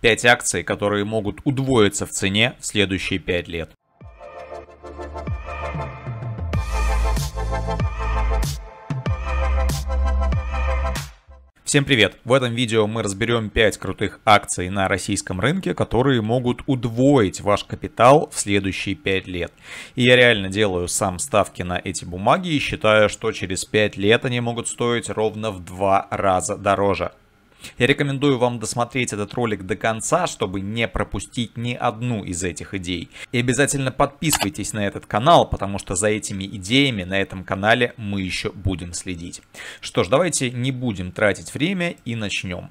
5 акций, которые могут удвоиться в цене в следующие 5 лет. Всем привет! В этом видео мы разберем 5 крутых акций на российском рынке, которые могут удвоить ваш капитал в следующие 5 лет. И я реально делаю сам ставки на эти бумаги и считаю, что через 5 лет они могут стоить ровно в 2 раза дороже. Я рекомендую вам досмотреть этот ролик до конца, чтобы не пропустить ни одну из этих идей. И обязательно подписывайтесь на этот канал, потому что за этими идеями на этом канале мы еще будем следить. Что ж, давайте не будем тратить время и начнем.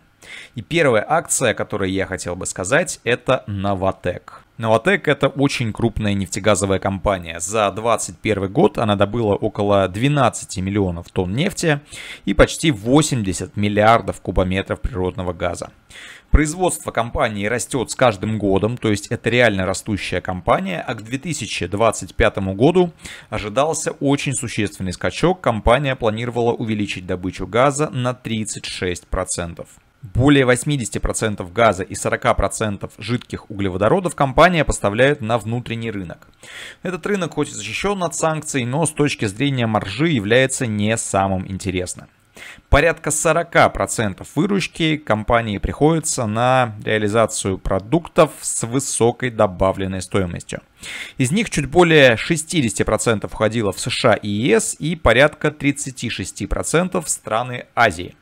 И первая акция, о которой я хотел бы сказать, это Новотек. Новотек – это очень крупная нефтегазовая компания. За 2021 год она добыла около 12 миллионов тонн нефти и почти 80 миллиардов кубометров природного газа. Производство компании растет с каждым годом, то есть это реально растущая компания, а к 2025 году ожидался очень существенный скачок. Компания планировала увеличить добычу газа на 36%. Более 80% газа и 40% жидких углеводородов компания поставляет на внутренний рынок. Этот рынок хоть и защищен от санкций, но с точки зрения маржи является не самым интересным. Порядка 40% выручки компании приходится на реализацию продуктов с высокой добавленной стоимостью. Из них чуть более 60% входило в США и ЕС и порядка 36% в страны Азии.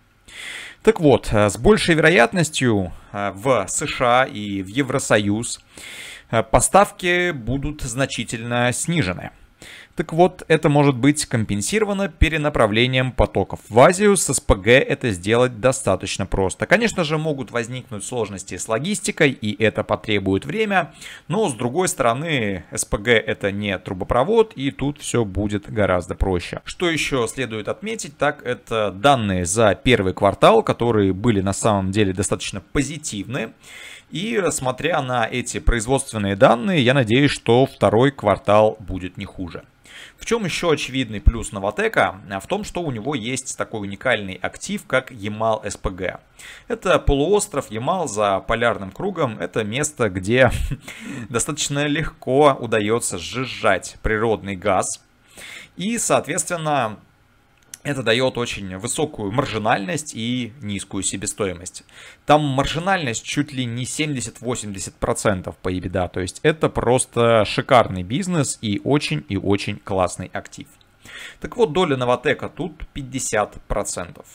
Так вот, э, с большей вероятностью э, в США и в Евросоюз э, поставки будут значительно снижены. Так вот, это может быть компенсировано перенаправлением потоков в Азию. С СПГ это сделать достаточно просто. Конечно же, могут возникнуть сложности с логистикой, и это потребует время. Но, с другой стороны, СПГ это не трубопровод, и тут все будет гораздо проще. Что еще следует отметить, так это данные за первый квартал, которые были на самом деле достаточно позитивны. И смотря на эти производственные данные, я надеюсь, что второй квартал будет не хуже. В чем еще очевидный плюс Новотека? А в том, что у него есть такой уникальный актив, как Ямал СПГ. Это полуостров Ямал за полярным кругом. Это место, где достаточно легко удается сжижать природный газ. И, соответственно, это дает очень высокую маржинальность и низкую себестоимость. Там маржинальность чуть ли не 70-80% по EBITDA, то есть это просто шикарный бизнес и очень и очень классный актив. Так вот, доля Новотека тут 50%.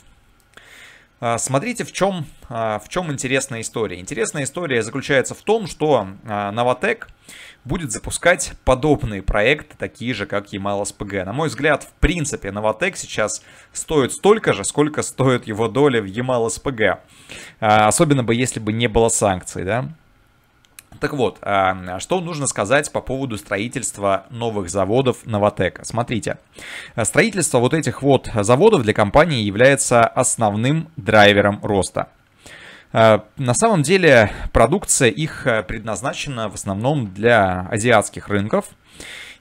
А, смотрите, в чем, а, в чем интересная история. Интересная история заключается в том, что а, Новотек будет запускать подобные проекты, такие же, как Ямал СПГ. На мой взгляд, в принципе, Новотек сейчас стоит столько же, сколько стоит его доля в Ямал СПГ. Особенно бы, если бы не было санкций, да? Так вот, а, что нужно сказать по поводу строительства новых заводов Новотека? Смотрите, строительство вот этих вот заводов для компании является основным драйвером роста. А, на самом деле продукция их а, предназначена в основном для азиатских рынков.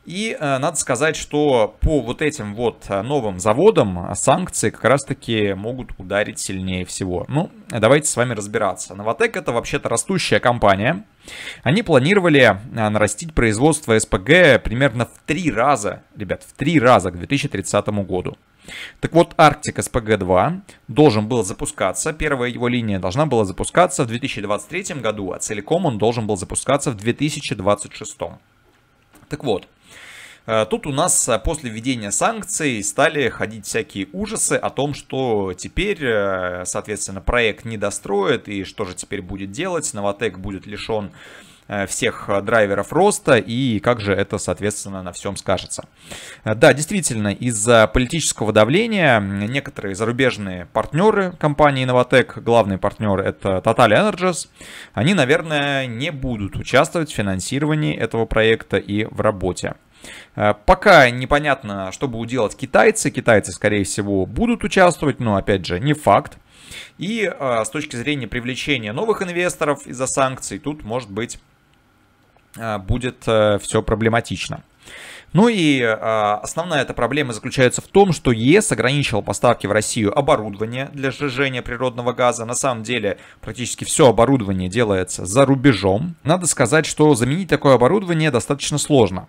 И э, надо сказать, что по вот этим вот э, новым заводам э, санкции как раз-таки могут ударить сильнее всего. Ну, давайте с вами разбираться. Новотек это вообще-то растущая компания. Они планировали нарастить производство СПГ примерно в три раза, ребят, в три раза к 2030 году. Так вот, Арктик СПГ-2 должен был запускаться, первая его линия должна была запускаться в 2023 году, а целиком он должен был запускаться в 2026. Так вот, Э, тут у нас э, после введения санкций стали ходить всякие ужасы о том, что теперь, э, соответственно, проект не достроит и что же теперь будет делать. Новотек будет лишен всех драйверов роста и как же это, соответственно, на всем скажется. Да, действительно, из-за политического давления некоторые зарубежные партнеры компании Novatec, главный партнер это Total Energies, они, наверное, не будут участвовать в финансировании этого проекта и в работе Э, пока непонятно, что будут делать китайцы. Китайцы, скорее всего, будут участвовать, но, опять же, не факт. И э, с точки зрения привлечения новых инвесторов из-за санкций, тут, может быть, э, будет все проблематично. Ну и э, основная эта проблема заключается в том, что ЕС ограничил поставки в Россию оборудования для сжижения природного газа. На самом деле практически все оборудование делается за рубежом. Надо сказать, что заменить такое оборудование достаточно сложно.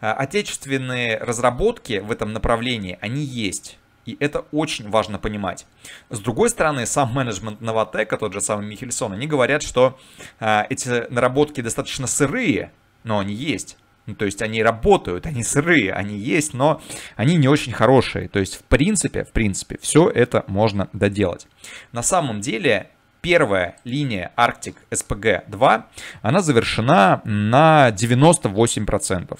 А, отечественные разработки в этом направлении, они есть. И это очень важно понимать. С другой стороны, сам менеджмент Новотека, тот же самый Михельсон, они говорят, что э, эти наработки достаточно сырые, но они есть. Ну, то есть они работают, они сырые, они есть, но они не очень хорошие. То есть в принципе, в принципе, все это можно доделать. На самом деле первая линия Arctic SPG-2, она завершена на 98%.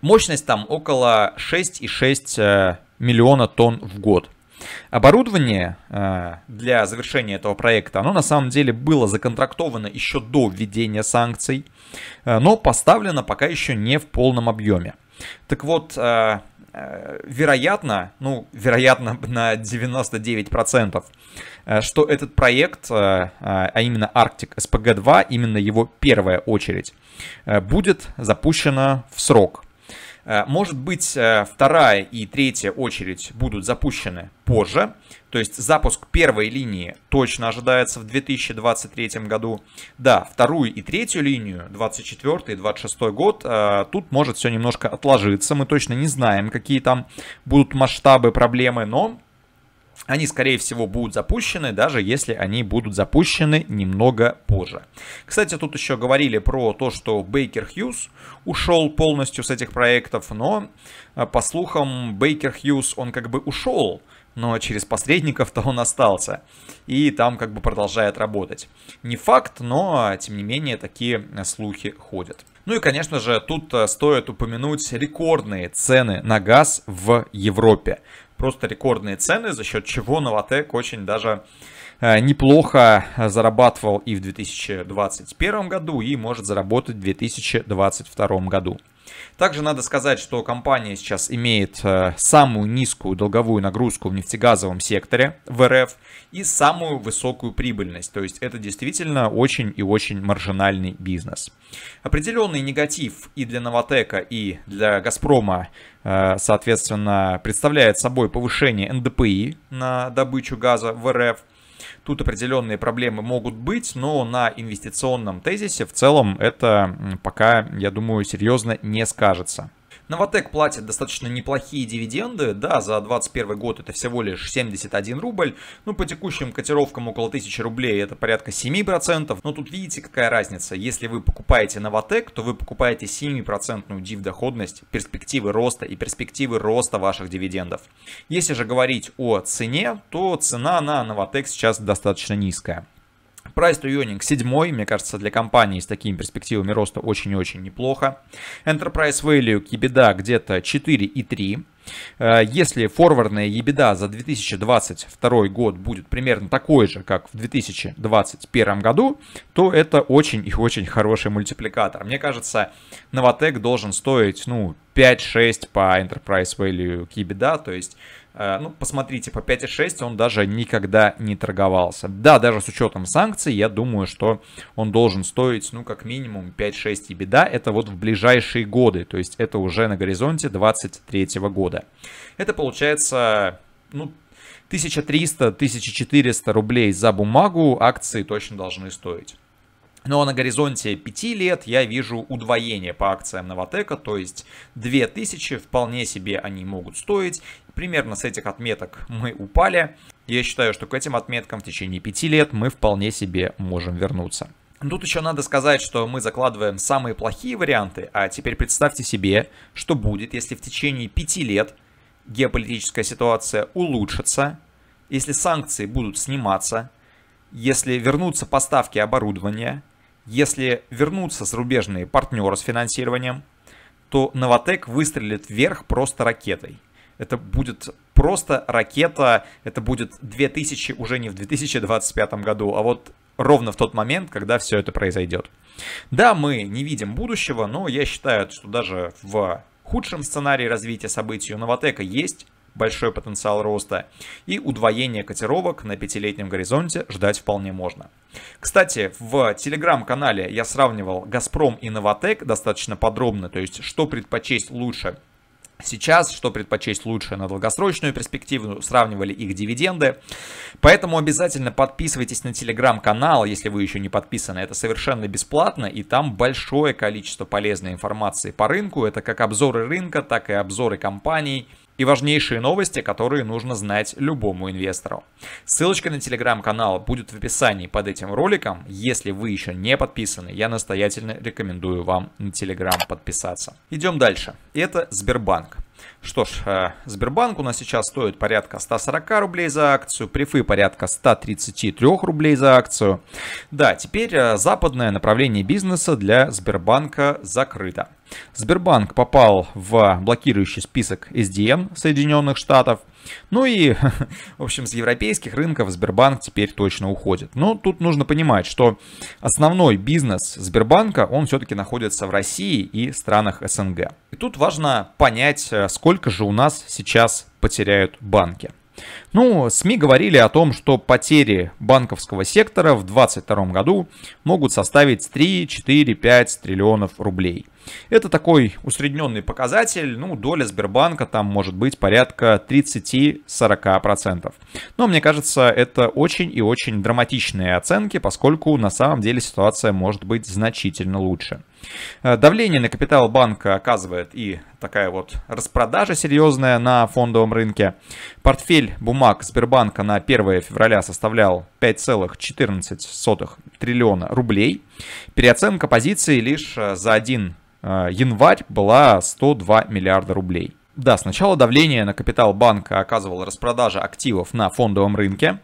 Мощность там около 6,6 э, миллиона тонн в год. Оборудование э, для завершения этого проекта, оно на самом деле было законтрактовано еще до введения санкций, э, но поставлено пока еще не в полном объеме. Так вот, вероятно, ну, вероятно на 99%, Э, что этот проект, э, э, а именно Arctic SPG-2, именно его первая очередь, будет запущена в срок. Может быть, вторая и третья очередь будут запущены позже, то есть запуск первой линии точно ожидается в 2023 году. Да, вторую и третью линию, 24 и 26 год, тут может все немножко отложиться. Мы точно не знаем, какие там будут масштабы, проблемы, но они, скорее всего, будут запущены, даже если они будут запущены немного позже. Кстати, тут еще говорили про то, что Бейкер Хьюз ушел полностью с этих проектов, но, э, по слухам, Бейкер Хьюз, он как бы ушел, но через посредников-то он остался. И там как бы продолжает работать. Не факт, но, а, тем не менее, такие э, слухи ходят. Ну и, конечно же, тут э, стоит упомянуть рекордные цены на газ в Европе просто рекордные цены, за счет чего Новотек очень даже э, неплохо э, зарабатывал и в 2021 году, и может заработать в 2022 году. Также надо сказать, что компания сейчас имеет э, самую низкую долговую нагрузку в нефтегазовом секторе в РФ и самую высокую прибыльность. То есть это действительно очень и очень маржинальный бизнес. Определенный негатив и для Новотека, и для Газпрома, э, соответственно, представляет собой повышение НДПИ на добычу газа в РФ – Тут определенные проблемы могут быть, но на инвестиционном тезисе в целом это пока, я думаю, серьезно не скажется. Новотек платит достаточно неплохие дивиденды, да, за 2021 год это всего лишь 71 рубль, ну, по текущим котировкам около 1000 рублей это порядка 7%, но тут видите, какая разница, если вы покупаете Новотек, то вы покупаете 7% див доходность, перспективы роста и перспективы роста ваших дивидендов. Если же говорить о цене, то цена на Новотек сейчас достаточно низкая. Price to Earning 7, мне кажется, для компании с такими перспективами роста очень-очень и неплохо. Enterprise Value к EBITDA где-то 4,3. Э, если форвардная EBITDA за 2022 год будет примерно такой же, как в 2021 году, то это очень и очень хороший мультипликатор. Мне кажется, Новотек должен стоить ну, 5-6 по Enterprise Value к EBITDA, то есть Э, ну, посмотрите, по 5,6 он даже никогда не торговался. Да, даже с учетом санкций, я думаю, что он должен стоить, ну, как минимум 5-6 и беда. Это вот в ближайшие годы, то есть это уже на горизонте 23 года. Это получается, ну, 1300-1400 рублей за бумагу акции точно должны стоить. Но на горизонте 5 лет я вижу удвоение по акциям Новотека, то есть 2000 вполне себе они могут стоить. Примерно с этих отметок мы упали. Я считаю, что к этим отметкам в течение 5 лет мы вполне себе можем вернуться. Тут еще надо сказать, что мы закладываем самые плохие варианты, а теперь представьте себе, что будет, если в течение 5 лет геополитическая ситуация улучшится, если санкции будут сниматься, если вернутся поставки оборудования, если вернутся зарубежные партнеры с финансированием, то Новотек выстрелит вверх просто ракетой. Это будет просто ракета, это будет 2000 уже не в 2025 году, а вот ровно в тот момент, когда все это произойдет. Да, мы не видим будущего, но я считаю, что даже в худшем сценарии развития событий у Новотека есть большой потенциал роста, и удвоение котировок на пятилетнем горизонте ждать вполне можно. Кстати, в телеграм-канале я сравнивал «Газпром» и «Новотек» достаточно подробно, то есть что предпочесть лучше – сейчас, что предпочесть лучше на долгосрочную перспективу, сравнивали их дивиденды. Поэтому обязательно подписывайтесь на телеграм-канал, если вы еще не подписаны, это совершенно бесплатно, и там большое количество полезной информации по рынку, это как обзоры рынка, так и обзоры компаний, и важнейшие новости, которые нужно знать любому инвестору. Ссылочка на телеграм-канал будет в описании под этим роликом. Если вы еще не подписаны, я настоятельно рекомендую вам на телеграм подписаться. Идем дальше. Это Сбербанк. Что ж, э, Сбербанк у нас сейчас стоит порядка 140 рублей за акцию, префы порядка 133 рублей за акцию. Да, теперь э, западное направление бизнеса для Сбербанка закрыто. Сбербанк попал в блокирующий список SDN Соединенных Штатов. Ну и, в общем, с европейских рынков Сбербанк теперь точно уходит. Но тут нужно понимать, что основной бизнес Сбербанка, он все-таки находится в России и странах СНГ. И тут важно понять, э, сколько же у нас сейчас потеряют банки. Ну, СМИ говорили о том, что потери банковского сектора в 2022 году могут составить 3, 4, 5 триллионов рублей – это такой усредненный показатель, ну, доля Сбербанка там может быть порядка 30-40%. Но мне кажется, это очень и очень драматичные оценки, поскольку на самом деле ситуация может быть значительно лучше. Э, давление на капитал банка оказывает и такая вот распродажа серьезная на фондовом рынке. Портфель бумаг Сбербанка на 1 февраля составлял 5,14 триллиона рублей. Переоценка позиции лишь э, за 1 э, январь была 102 миллиарда рублей. Да, сначала давление на капитал банка оказывала распродажа активов на фондовом рынке.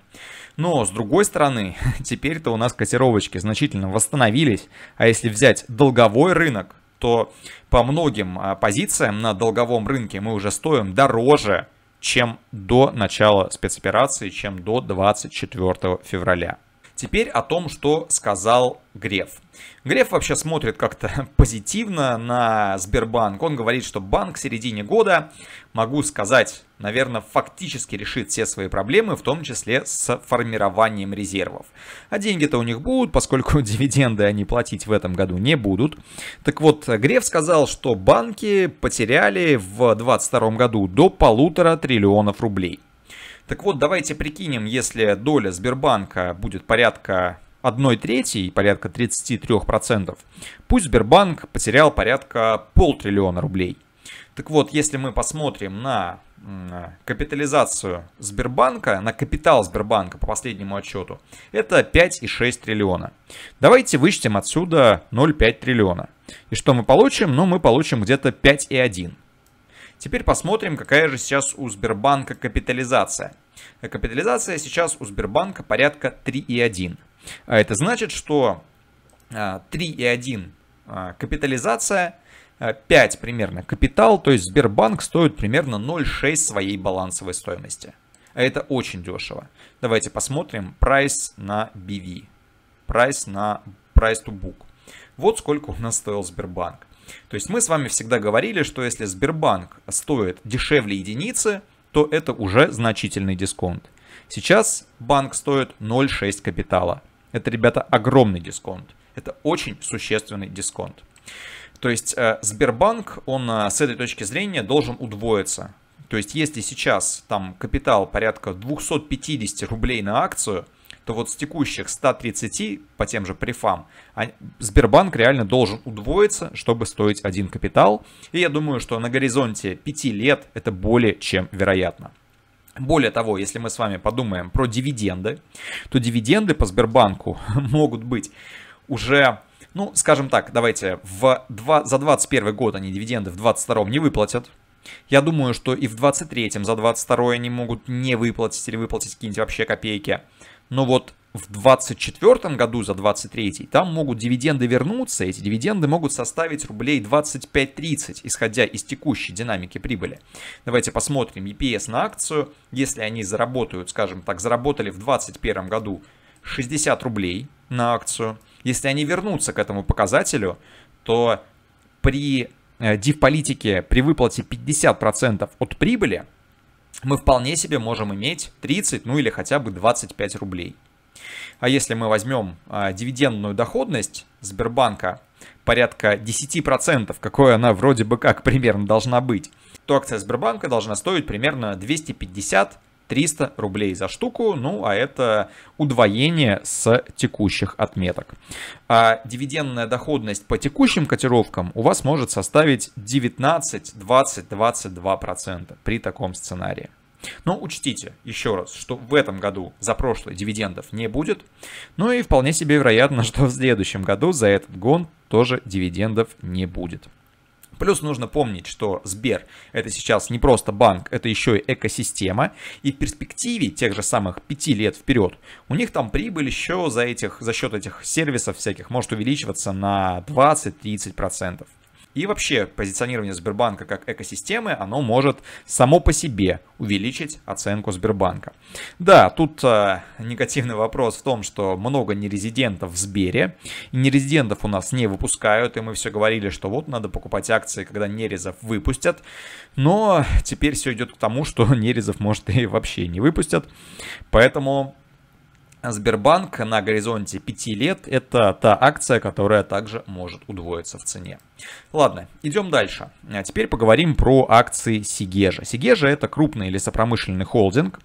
Но, с другой стороны, теперь-то у нас котировочки значительно восстановились. А если взять долговой рынок, то по многим а, позициям на долговом рынке мы уже стоим дороже чем до начала спецоперации, чем до 24 февраля. Теперь о том, что сказал Греф. Греф вообще смотрит как-то позитивно на Сбербанк. Он говорит, что банк в середине года, могу сказать, наверное, фактически решит все свои проблемы, в том числе с формированием резервов. А деньги-то у них будут, поскольку дивиденды они платить в этом году не будут. Так вот, Греф сказал, что банки потеряли в 2022 году до полутора триллионов рублей. Так вот, давайте прикинем, если доля Сбербанка будет порядка 1 трети, порядка 33%, пусть Сбербанк потерял порядка полтриллиона рублей. Так вот, если мы посмотрим на капитализацию Сбербанка, на капитал Сбербанка по последнему отчету, это 5,6 триллиона. Давайте вычтем отсюда 0,5 триллиона. И что мы получим? Ну, мы получим где-то 5,1. Теперь посмотрим, какая же сейчас у Сбербанка капитализация. Капитализация сейчас у Сбербанка порядка 3,1. А это значит, что 3,1 а, а, капитализация, 5 примерно капитал, то есть Сбербанк стоит примерно 0,6 своей балансовой стоимости. А это очень дешево. Давайте посмотрим прайс на BV. Прайс на price to book. Вот сколько у нас стоил Сбербанк. То есть мы с вами всегда говорили, что если Сбербанк стоит дешевле единицы, то это уже значительный дисконт. Сейчас банк стоит 0,6 капитала. Это, ребята, огромный дисконт. Это очень существенный дисконт. То есть э, Сбербанк, он э, с этой точки зрения должен удвоиться. То есть если сейчас там капитал порядка 250 рублей на акцию – то вот с текущих 130 по тем же префам Сбербанк реально должен удвоиться, чтобы стоить один капитал. И я думаю, что на горизонте 5 лет это более чем вероятно. Более того, если мы с вами подумаем про дивиденды, то дивиденды по Сбербанку могут быть уже, ну, скажем так, давайте, в 2, за 21 год они дивиденды в 22 не выплатят. Я думаю, что и в 23-м за 22 они могут не выплатить или выплатить какие-нибудь вообще копейки но вот в 2024 году за 23 там могут дивиденды вернуться, эти дивиденды могут составить рублей 25-30, исходя из текущей динамики прибыли. Давайте посмотрим EPS на акцию. Если они заработают, скажем так, заработали в 2021 году 60 рублей на акцию, если они вернутся к этому показателю, то при э, див-политике при выплате 50% от прибыли мы вполне себе можем иметь 30, ну или хотя бы 25 рублей. А если мы возьмем а, дивидендную доходность Сбербанка, порядка 10%, какой она вроде бы как примерно должна быть, то акция Сбербанка должна стоить примерно 250 300 рублей за штуку, ну а это удвоение с текущих отметок. А дивидендная доходность по текущим котировкам у вас может составить 19, 20, 22 процента при таком сценарии. Но ну, учтите еще раз, что в этом году за прошлое дивидендов не будет, ну и вполне себе вероятно, что в следующем году за этот гон тоже дивидендов не будет. Плюс нужно помнить, что Сбер это сейчас не просто банк, это еще и экосистема. И в перспективе тех же самых 5 лет вперед у них там прибыль еще за, этих, за счет этих сервисов всяких может увеличиваться на 20-30%. И вообще позиционирование Сбербанка как экосистемы, оно может само по себе увеличить оценку Сбербанка. Да, тут э, негативный вопрос в том, что много нерезидентов в Сбере. И нерезидентов у нас не выпускают, и мы все говорили, что вот надо покупать акции, когда нерезов выпустят. Но теперь все идет к тому, что нерезов может и вообще не выпустят. Поэтому Сбербанк на горизонте 5 лет – это та акция, которая также может удвоиться в цене. Ладно, идем дальше. А теперь поговорим про акции Сигежа. Сигежа – это крупный лесопромышленный холдинг.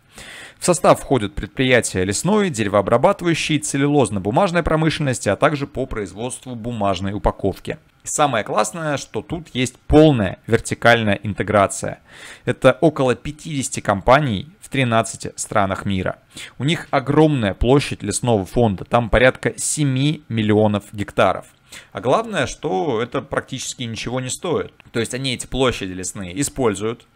В состав входят предприятия лесной, деревообрабатывающей, целлюлозно-бумажной промышленности, а также по производству бумажной упаковки. самое классное, что тут есть полная вертикальная интеграция. Это около 50 компаний в 13 странах мира. У них огромная площадь лесного фонда, там порядка 7 миллионов гектаров. А главное, что это практически ничего не стоит. То есть они эти площади лесные используют,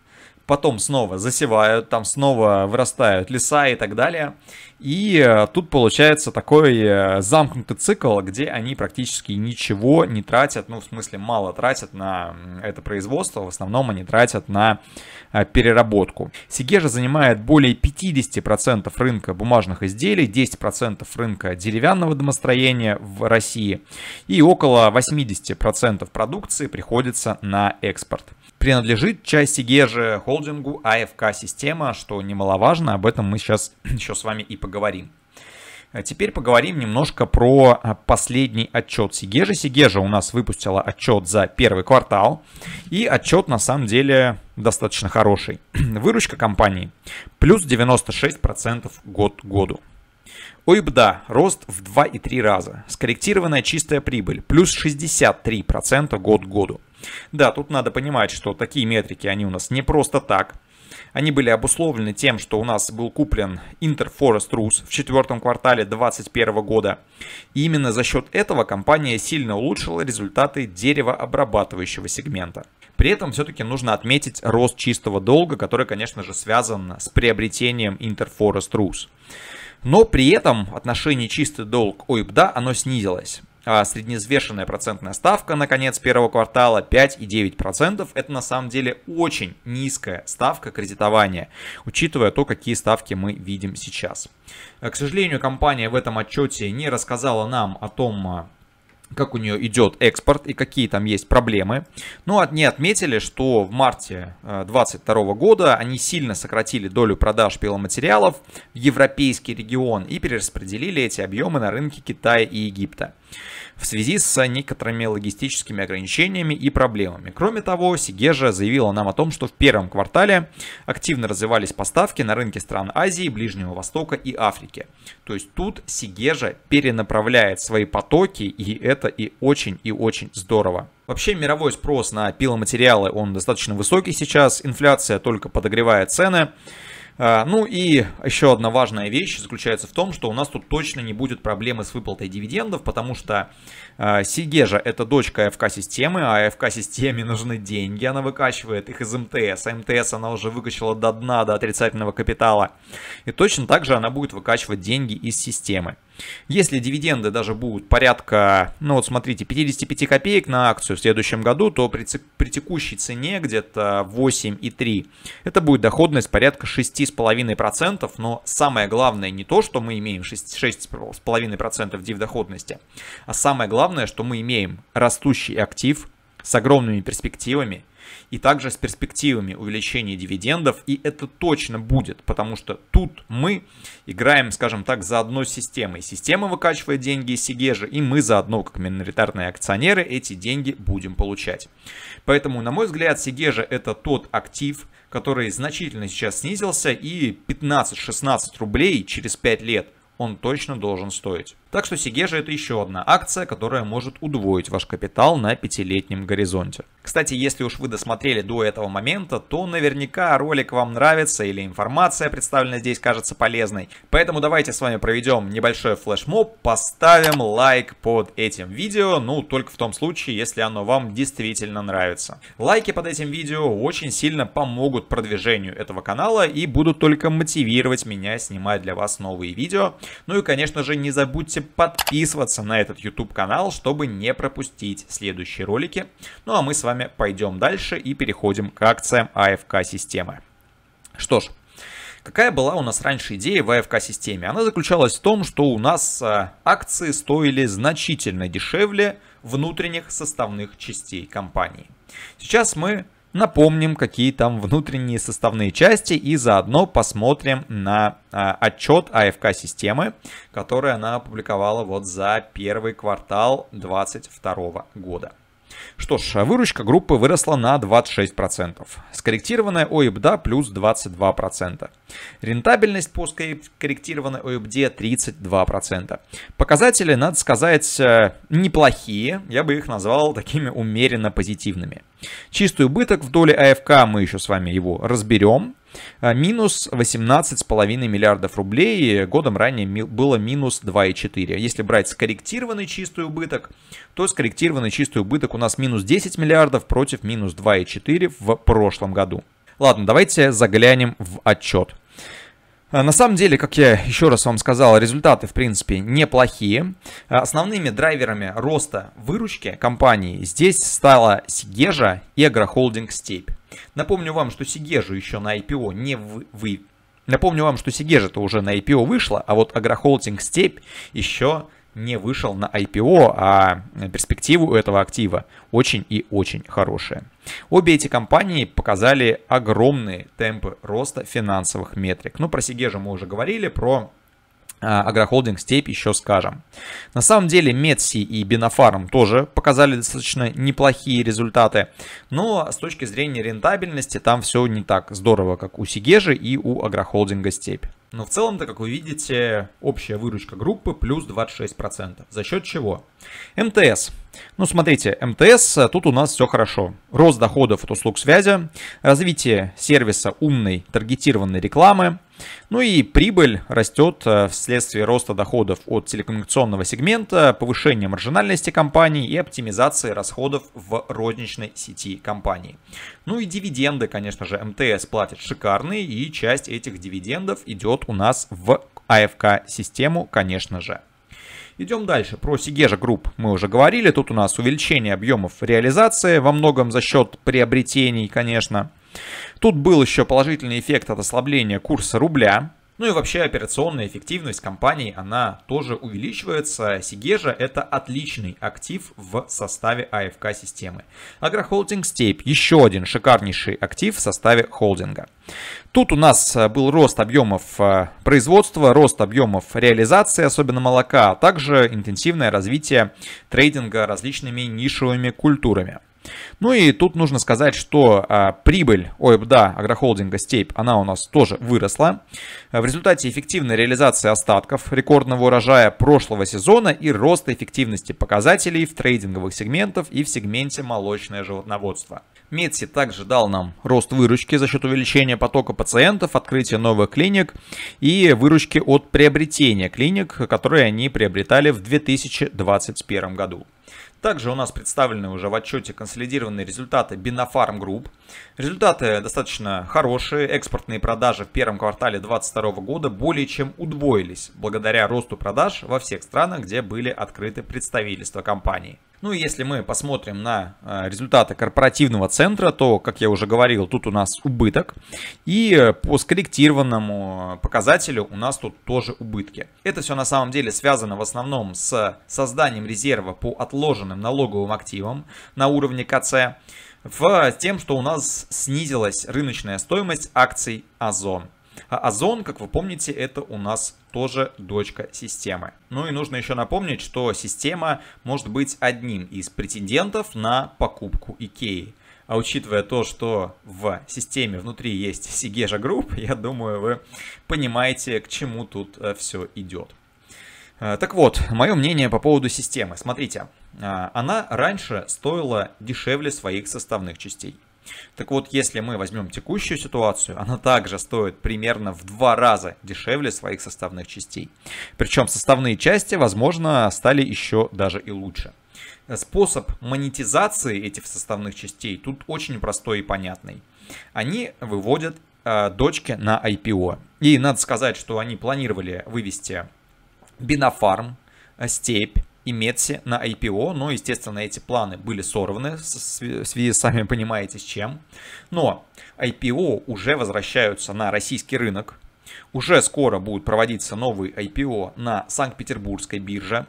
потом снова засевают, там снова вырастают леса и так далее. И э, тут получается такой э, замкнутый цикл, где они практически ничего не тратят, ну, в смысле, мало тратят на это производство, в основном они тратят на э, переработку. Сигежа занимает более 50% рынка бумажных изделий, 10% рынка деревянного домостроения в России и около 80% продукции приходится на экспорт. Принадлежит часть Сигежи холдингу АФК-система, что немаловажно, об этом мы сейчас еще с вами и поговорим. А теперь поговорим немножко про а, последний отчет Сигежи. Сигежа у нас выпустила отчет за первый квартал. И отчет на самом деле достаточно хороший. Выручка компании плюс 96% год к году. ОИБДА – рост в 2,3 раза. Скорректированная чистая прибыль – плюс 63% год к году. Да, тут надо понимать, что такие метрики, они у нас не просто так. Они были обусловлены тем, что у нас был куплен Interforest Rus в четвертом квартале 2021 года. И именно за счет этого компания сильно улучшила результаты деревообрабатывающего сегмента. При этом все-таки нужно отметить рост чистого долга, который, конечно же, связан с приобретением Interforest Rus. Но при этом отношение чистый долг ОИБДА оно снизилось. А Среднезвешенная процентная ставка на конец первого квартала 5,9%. Это на самом деле очень низкая ставка кредитования, учитывая то, какие ставки мы видим сейчас. Э, к сожалению, компания в этом отчете не рассказала нам о том, а, как у нее идет экспорт и какие там есть проблемы. Но ну, они отметили, что в марте 2022 э, года они сильно сократили долю продаж пиломатериалов в европейский регион и перераспределили эти объемы на рынки Китая и Египта в связи с некоторыми логистическими ограничениями и проблемами. Кроме того, Сигежа заявила нам о том, что в первом квартале активно развивались поставки на рынке стран Азии, Ближнего Востока и Африки. То есть тут Сигежа перенаправляет свои потоки, и это и очень и очень здорово. Вообще мировой спрос на пиломатериалы, он достаточно высокий сейчас, инфляция только подогревает цены. А, ну и еще одна важная вещь заключается в том, что у нас тут точно не будет проблемы с выплатой дивидендов, потому что а, Сигежа это дочка АФК-системы, а АФК-системе нужны деньги, она выкачивает их из МТС, а МТС она уже выкачала до дна, до отрицательного капитала. И точно так же она будет выкачивать деньги из системы. Если дивиденды даже будут порядка, ну вот смотрите, 55 копеек на акцию в следующем году, то при, при текущей цене где-то 8,3 это будет доходность порядка 6,5%, но самое главное не то, что мы имеем 6,5% див доходности, а самое главное, что мы имеем растущий актив с огромными перспективами, и также с перспективами увеличения дивидендов. И это точно будет, потому что тут мы играем, скажем так, за одной системой. Система выкачивает деньги из Сигежи, и мы заодно, как миноритарные акционеры, эти деньги будем получать. Поэтому, на мой взгляд, Сигежа это тот актив, который значительно сейчас снизился, и 15-16 рублей через 5 лет он точно должен стоить. Так что Сигежа это еще одна акция, которая может удвоить ваш капитал на пятилетнем горизонте. Кстати, если уж вы досмотрели до этого момента, то наверняка ролик вам нравится или информация представленная здесь кажется полезной. Поэтому давайте с вами проведем небольшой флешмоб, поставим лайк под этим видео, ну только в том случае, если оно вам действительно нравится. Лайки под этим видео очень сильно помогут продвижению этого канала и будут только мотивировать меня снимать для вас новые видео. Ну и конечно же не забудьте подписываться на этот YouTube канал, чтобы не пропустить следующие ролики. Ну а мы с вами пойдем дальше и переходим к акциям АФК системы. Что ж, Какая была у нас раньше идея в АФК-системе? Она заключалась в том, что у нас а, акции стоили значительно дешевле внутренних составных частей компании. Сейчас мы Напомним, какие там внутренние составные части и заодно посмотрим на а, отчет АФК-системы, который она опубликовала вот за первый квартал 2022 года. Что ж, выручка группы выросла на 26%. Скорректированная OEBDA плюс 22%. Рентабельность по скорректированной OEBDA 32%. Показатели, надо сказать, э, неплохие. Я бы их назвал такими умеренно позитивными. Чистый убыток в доле АФК мы еще с вами его разберем. А, минус 18,5 миллиардов рублей, годом ранее было минус 2,4. Если брать скорректированный чистый убыток, то скорректированный чистый убыток у нас минус 10 миллиардов против минус 2,4 в прошлом году. Ладно, давайте заглянем в отчет. А, на самом деле, как я еще раз вам сказал, результаты, в принципе, неплохие. А, основными драйверами роста выручки компании здесь стала Сигежа и агрохолдинг Степь. Напомню вам, что Сигежу еще на IPO не вы... вы... Напомню вам, что сигежа это уже на IPO вышла, а вот Агрохолдинг Степь еще не вышел на IPO, а перспективу у этого актива очень и очень хорошая. Обе эти компании показали огромные темпы роста финансовых метрик. Ну, про Сигежа мы уже говорили, про а, агрохолдинг «Степь» еще скажем. На самом деле Медси и Бинофарм тоже показали достаточно неплохие результаты, но с точки зрения рентабельности там все не так здорово, как у Сигежи и у агрохолдинга «Степь». Но в целом-то, как вы видите, общая выручка группы плюс 26%. За счет чего? МТС. Ну, смотрите, МТС, э, тут у нас все хорошо. Рост доходов от услуг связи, развитие сервиса умной таргетированной рекламы, ну и прибыль растет э, вследствие роста доходов от телекоммуникационного сегмента, повышения маржинальности компании и оптимизации расходов в розничной сети компании. Ну и дивиденды, конечно же, МТС платит шикарные, и часть этих дивидендов идет у нас в АФК-систему, конечно же. Идем дальше. Про Сигежа Групп мы уже говорили. Тут у нас увеличение объемов реализации во многом за счет приобретений, конечно. Тут был еще положительный эффект от ослабления курса рубля. Ну и вообще операционная эффективность компании, она тоже увеличивается. Сигежа это отличный актив в составе АФК системы. Агрохолдинг Стейп еще один шикарнейший актив в составе холдинга. Тут у нас э, был рост объемов э, производства, рост объемов реализации, особенно молока, а также интенсивное развитие трейдинга различными нишевыми культурами. Ну и тут нужно сказать, что а, прибыль ОЭБДА агрохолдинга «Степь», она у нас тоже выросла. В результате эффективной реализации остатков рекордного урожая прошлого сезона и роста эффективности показателей в трейдинговых сегментах и в сегменте молочное животноводство. Медси также дал нам рост выручки за счет увеличения потока пациентов, открытия новых клиник и выручки от приобретения клиник, которые они приобретали в 2021 году. Также у нас представлены уже в отчете консолидированные результаты Binafarm Group. Результаты достаточно хорошие. Экспортные продажи в первом квартале 2022 года более чем удвоились благодаря росту продаж во всех странах, где были открыты представительства компании. Ну, если мы посмотрим на э, результаты корпоративного центра, то, как я уже говорил, тут у нас убыток. И э, по скорректированному э, показателю у нас тут тоже убытки. Это все на самом деле связано в основном с созданием резерва по отложенным налоговым активам на уровне КЦ, в тем, что у нас снизилась рыночная стоимость акций Озон. А озон, как вы помните, это у нас тоже дочка системы. Ну и нужно еще напомнить, что система может быть одним из претендентов на покупку Икеи. А учитывая то, что в системе внутри есть Сигежа Групп, я думаю, вы понимаете, к чему тут э, все идет. Э, так вот, мое мнение по поводу системы. Смотрите, а, она раньше стоила дешевле своих составных частей. Так вот, если мы возьмем текущую ситуацию, она также стоит примерно в два раза дешевле своих составных частей. Причем составные части, возможно, стали еще даже и лучше. Способ монетизации этих составных частей тут очень простой и понятный. Они выводят э, дочки на IPO. И надо сказать, что они планировали вывести Бинофарм, э, Степь, и Метси на IPO, но, естественно, эти планы были сорваны, в связи, с сами понимаете, с чем. Но IPO уже возвращаются на российский рынок, уже скоро будут проводиться новые IPO на Санкт-Петербургской бирже.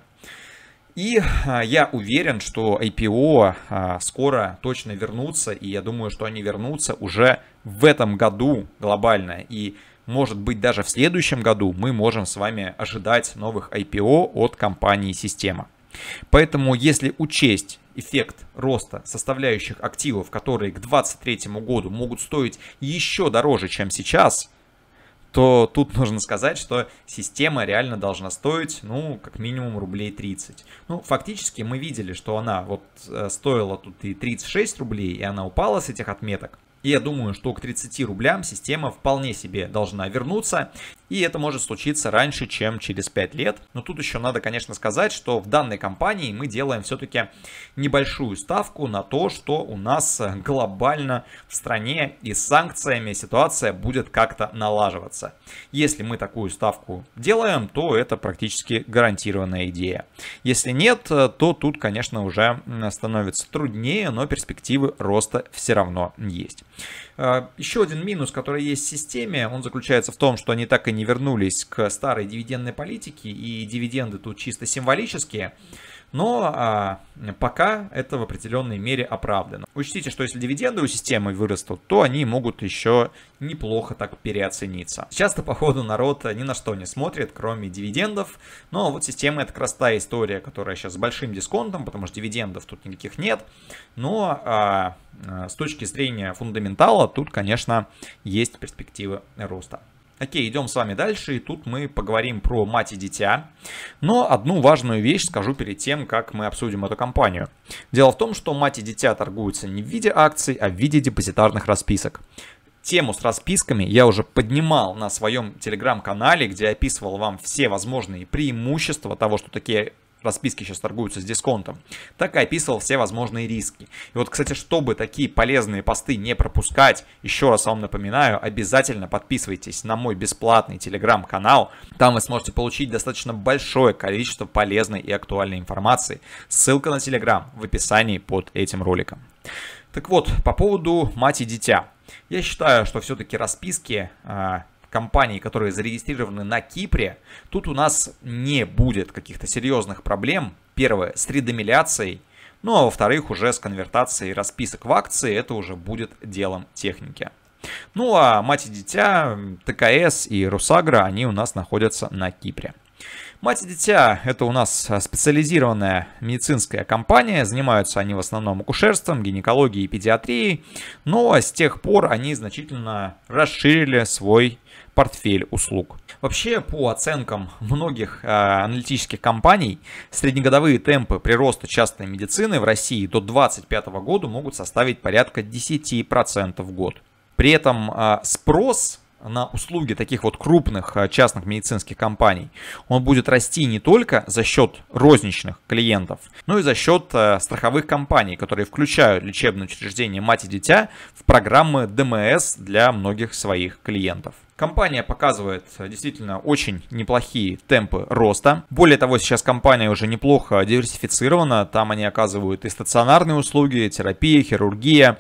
И а, я уверен, что IPO а, скоро точно вернутся, и я думаю, что они вернутся уже в этом году глобально. И может быть, даже в следующем году мы можем с вами ожидать новых IPO от компании «Система». Поэтому, если учесть эффект роста составляющих активов, которые к 2023 году могут стоить еще дороже, чем сейчас, то тут нужно сказать, что система реально должна стоить, ну, как минимум рублей 30. Ну, фактически мы видели, что она вот э, стоила тут и 36 рублей, и она упала с этих отметок. И я думаю, что к 30 рублям система вполне себе должна вернуться. И это может случиться раньше, чем через 5 лет. Но тут еще надо, конечно, сказать, что в данной компании мы делаем все-таки небольшую ставку на то, что у нас э, глобально в стране и с санкциями ситуация будет как-то налаживаться. Если мы такую ставку делаем, то это практически гарантированная идея. Если нет, э, то тут, конечно, уже становится труднее, но перспективы роста все равно есть. Э, еще один минус, который есть в системе, он заключается в том, что они так и не вернулись к старой дивидендной политике, и дивиденды тут чисто символические, но а, пока это в определенной мере оправдано. Учтите, что если дивиденды у системы вырастут, то они могут еще неплохо так переоцениться. Сейчас-то, походу, народ ни на что не смотрит, кроме дивидендов, но вот система это как раз та история, которая сейчас с большим дисконтом, потому что дивидендов тут никаких нет, но а, а с точки зрения фундаментала тут, конечно, есть перспективы роста. Окей, идем с вами дальше, и тут мы поговорим про мать и дитя. Но одну важную вещь скажу перед тем, как мы обсудим эту компанию. Дело в том, что мать и дитя торгуются не в виде акций, а в виде депозитарных расписок. Тему с расписками я уже поднимал на своем телеграм-канале, где описывал вам все возможные преимущества того, что такие расписки сейчас торгуются с дисконтом, так и описывал все возможные риски. И вот, кстати, чтобы такие полезные посты не пропускать, еще раз вам напоминаю, обязательно подписывайтесь на мой бесплатный телеграм-канал. Там вы сможете получить достаточно большое количество полезной и актуальной информации. Ссылка на телеграм в описании под этим роликом. Так вот, по поводу мать и дитя. Я считаю, что все-таки расписки а, компаний, которые зарегистрированы на Кипре, тут у нас не будет каких-то серьезных проблем. Первое, с редомиляцией. Ну а во-вторых, уже с конвертацией расписок в акции это уже будет делом техники. Ну а мать и дитя, ТКС и Русагра, они у нас находятся на Кипре. Мать и дитя – это у нас а, специализированная медицинская компания. Занимаются они в основном акушерством, гинекологией и педиатрией. Но с тех пор они значительно расширили свой портфель услуг. Вообще, по оценкам многих э, аналитических компаний, среднегодовые темпы прироста частной медицины в России до 2025 года могут составить порядка 10% в год. При этом э, спрос на услуги таких вот крупных э, частных медицинских компаний, он будет расти не только за счет розничных клиентов, но и за счет э, страховых компаний, которые включают лечебные учреждения мать и дитя в программы ДМС для многих своих клиентов. Компания показывает э, действительно очень неплохие темпы роста. Более того, сейчас компания уже неплохо диверсифицирована. Там они оказывают и стационарные услуги, терапия, хирургия,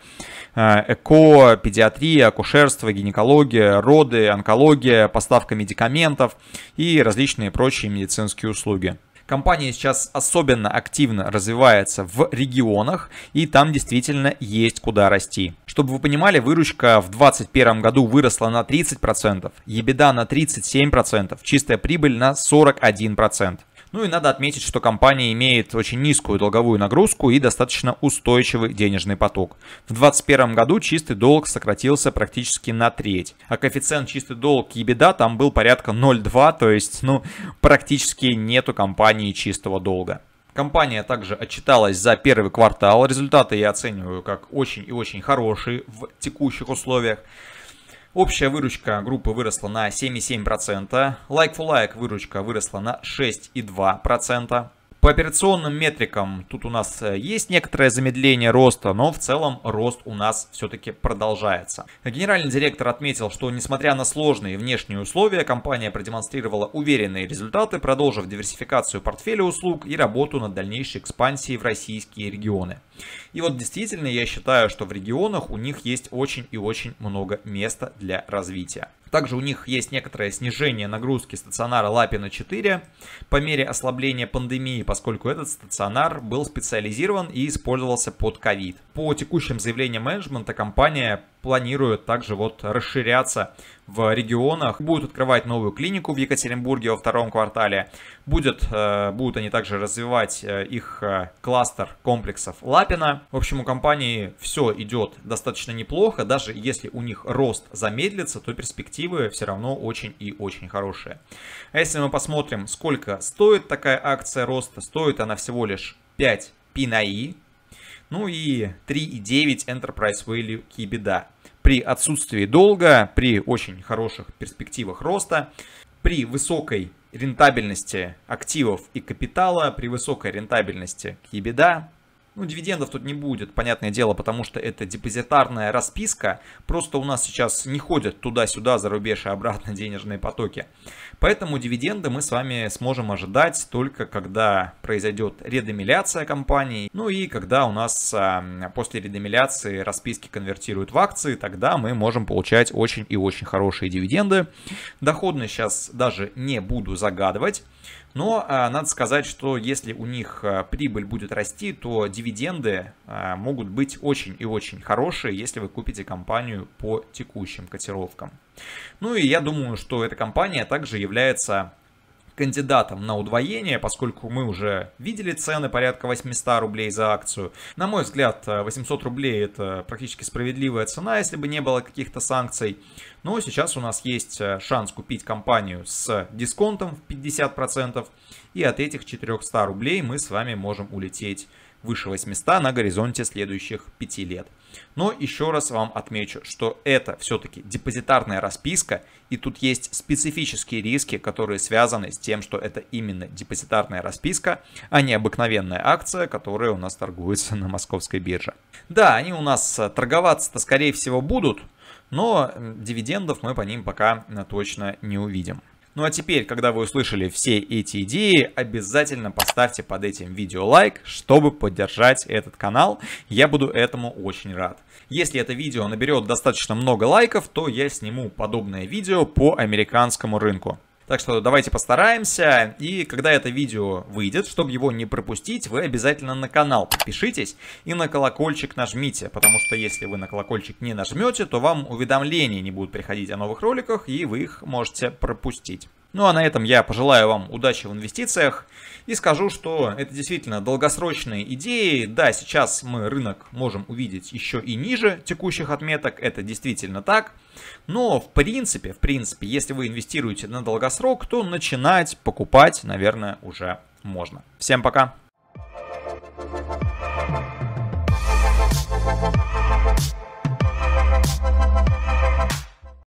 Э, эко, педиатрия, акушерство, гинекология, роды, онкология, поставка медикаментов и различные прочие медицинские услуги. Компания сейчас особенно активно развивается в регионах, и там действительно есть куда расти. Чтобы вы понимали, выручка в 2021 году выросла на 30%, ебеда на 37%, чистая прибыль на 41%. Ну и надо отметить, что компания имеет очень низкую долговую нагрузку и достаточно устойчивый денежный поток. В 2021 году чистый долг сократился практически на треть, а коэффициент чистый долг и беда там был порядка 0,2, то есть ну практически нету компании чистого долга. Компания также отчиталась за первый квартал. Результаты я оцениваю как очень и очень хорошие в текущих условиях. Общая выручка группы выросла на 7,7%, like for like выручка выросла на 6,2%. По операционным метрикам тут у нас э, есть некоторое замедление роста, но в целом рост у нас все-таки продолжается. Генеральный директор отметил, что несмотря на сложные внешние условия, компания продемонстрировала уверенные результаты, продолжив диверсификацию портфеля услуг и работу над дальнейшей экспансией в российские регионы. И вот действительно я считаю, что в регионах у них есть очень и очень много места для развития. Также у них есть некоторое снижение нагрузки стационара Лапина 4 по мере ослабления пандемии, поскольку этот стационар был специализирован и использовался под ковид. По текущим заявлениям менеджмента компания планирует также вот расширяться в регионах. Будут открывать новую клинику в Екатеринбурге во втором квартале. Будет, э, будут они также развивать э, их э, кластер комплексов Лапина. В общем, у компании все идет достаточно неплохо. Даже если у них рост замедлится, то перспективы все равно очень и очень хорошие. А если мы посмотрим, сколько стоит такая акция роста, стоит она всего лишь 5 пинаи на и, ну и 3,9 Enterprise Value к при отсутствии долга, при очень хороших перспективах роста, при высокой рентабельности активов и капитала, при высокой рентабельности ебеда, ну, дивидендов тут не будет, понятное дело, потому что это депозитарная расписка. Просто у нас сейчас не ходят туда-сюда за рубеж и обратно денежные потоки. Поэтому дивиденды мы с вами сможем ожидать только когда произойдет редемиляция компании. Ну и когда у нас а, после редемиляции расписки конвертируют в акции, тогда мы можем получать очень и очень хорошие дивиденды. Доходность сейчас даже не буду загадывать. Но а, надо сказать, что если у них а, прибыль будет расти, то дивиденды а, могут быть очень и очень хорошие, если вы купите компанию по текущим котировкам. Ну и я думаю, что эта компания также является кандидатом на удвоение, поскольку мы уже видели цены порядка 800 рублей за акцию. На мой взгляд, 800 э, рублей это практически справедливая цена, если бы не было каких-то санкций. Но сейчас у нас есть э, шанс купить компанию с дисконтом в 50%, и от этих 400 рублей мы с вами можем улететь выше 800 на горизонте следующих 5 лет. Но еще раз вам отмечу, что это все-таки депозитарная расписка, и тут есть специфические риски, которые связаны с тем, что это именно депозитарная расписка, а не обыкновенная акция, которая у нас торгуется на московской бирже. Да, они у нас э, торговаться-то скорее всего будут, но дивидендов мы по ним пока э, точно не увидим. Ну а теперь, когда вы услышали все эти идеи, обязательно поставьте под этим видео лайк, чтобы поддержать этот канал. Я буду этому очень рад. Если это видео наберет достаточно много лайков, то я сниму подобное видео по американскому рынку. Так что давайте постараемся. И когда это видео выйдет, чтобы его не пропустить, вы обязательно на канал подпишитесь и на колокольчик нажмите. Потому что если вы на колокольчик не нажмете, то вам уведомления не будут приходить о новых роликах и вы их можете пропустить. Ну а на этом я пожелаю вам удачи в инвестициях и скажу, что это действительно долгосрочные идеи. Да, сейчас мы рынок можем увидеть еще и ниже текущих отметок, это действительно так. Но в принципе, в принципе, если вы инвестируете на долгосрок, то начинать покупать, наверное, уже можно. Всем пока! Thank you.